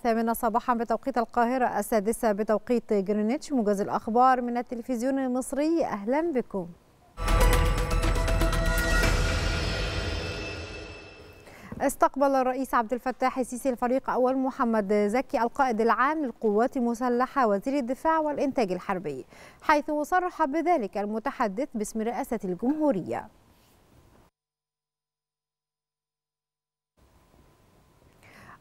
الثامنة صباحا بتوقيت القاهرة السادسة بتوقيت جرينتش موجز الأخبار من التلفزيون المصري أهلا بكم استقبل الرئيس عبد الفتاح السيسي الفريق أول محمد زكي القائد العام للقوات المسلحة وزير الدفاع والإنتاج الحربي حيث صرح بذلك المتحدث باسم رئاسة الجمهورية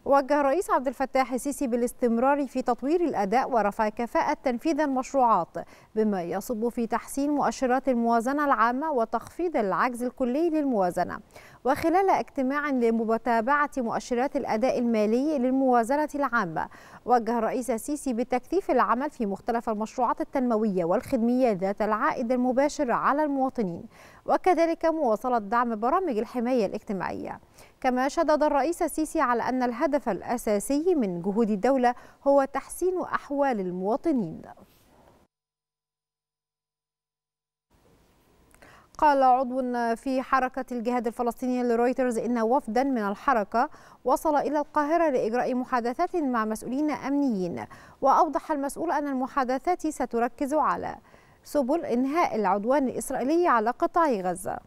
وجه الرئيس عبد الفتاح السيسي بالاستمرار في تطوير الأداء ورفع كفاءة تنفيذ المشروعات بما يصب في تحسين مؤشرات الموازنة العامة وتخفيض العجز الكلي للموازنة وخلال اجتماع لمتابعة مؤشرات الأداء المالي للموازنة العامة وجه الرئيس السيسي بتكثيف العمل في مختلف المشروعات التنموية والخدمية ذات العائد المباشر على المواطنين وكذلك مواصلة دعم برامج الحماية الاجتماعية كما شدد الرئيس السيسي على أن الهدف الأساسي من جهود الدولة هو تحسين أحوال المواطنين قال عضو في حركة الجهاد الفلسطيني لرويترز إن وفدا من الحركة وصل إلى القاهرة لإجراء محادثات مع مسؤولين أمنيين وأوضح المسؤول أن المحادثات ستركز على سبل إنهاء العدوان الإسرائيلي على قطاع غزة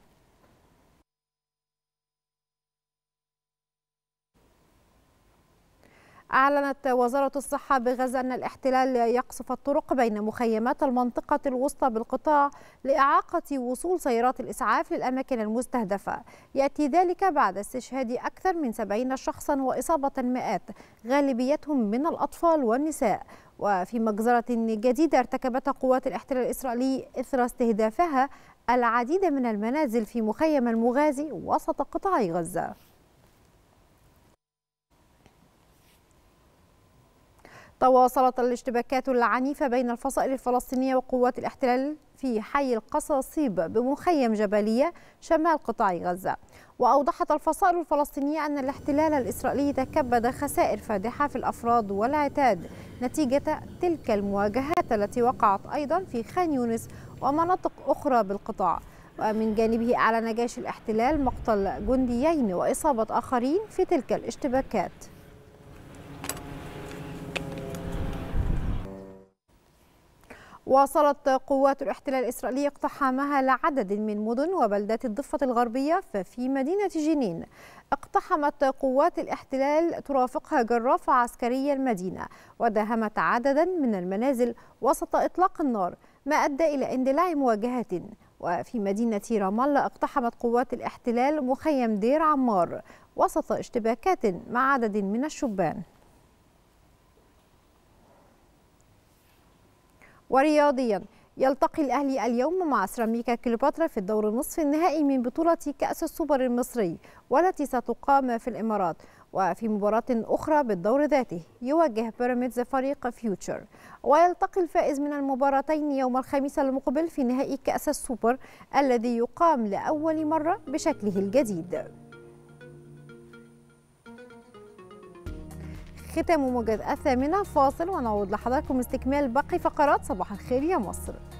أعلنت وزارة الصحة بغزة أن الاحتلال يقصف الطرق بين مخيمات المنطقة الوسطى بالقطاع لإعاقة وصول سيارات الإسعاف للأماكن المستهدفة يأتي ذلك بعد استشهاد أكثر من 70 شخصا وإصابة مئات غالبيتهم من الأطفال والنساء وفي مجزرة جديدة ارتكبت قوات الاحتلال الإسرائيلي إثر استهدافها العديد من المنازل في مخيم المغازي وسط قطاع غزة تواصلت الاشتباكات العنيفة بين الفصائل الفلسطينية وقوات الاحتلال في حي القصاصيب بمخيم جبلية شمال قطاع غزة وأوضحت الفصائل الفلسطينية أن الاحتلال الإسرائيلي تكبد خسائر فادحة في الأفراد والعتاد نتيجة تلك المواجهات التي وقعت أيضا في خان يونس ومناطق أخرى بالقطاع ومن جانبه أعلن جيش الاحتلال مقتل جنديين وإصابة آخرين في تلك الاشتباكات واصلت قوات الاحتلال الإسرائيلي اقتحامها لعدد من مدن وبلدات الضفة الغربية ففي مدينة جنين اقتحمت قوات الاحتلال ترافقها جرافة عسكرية المدينة وداهمت عددا من المنازل وسط إطلاق النار ما أدى إلى اندلاع مواجهة وفي مدينة رام الله اقتحمت قوات الاحتلال مخيم دير عمار وسط اشتباكات مع عدد من الشبان ورياضيا يلتقي الأهلي اليوم مع سيراميكا كليوباترا في الدور النصف النهائي من بطولة كأس السوبر المصري والتي ستقام في الإمارات وفي مباراة أخرى بالدور ذاته يواجه بيراميدز فريق فيوتشر ويلتقي الفائز من المباراتين يوم الخميس المقبل في نهائي كأس السوبر الذي يقام لأول مرة بشكله الجديد ختام مجد الثامنة فاصل ونعود لحضراتكم استكمال باقي فقرات صباح الخير يا مصر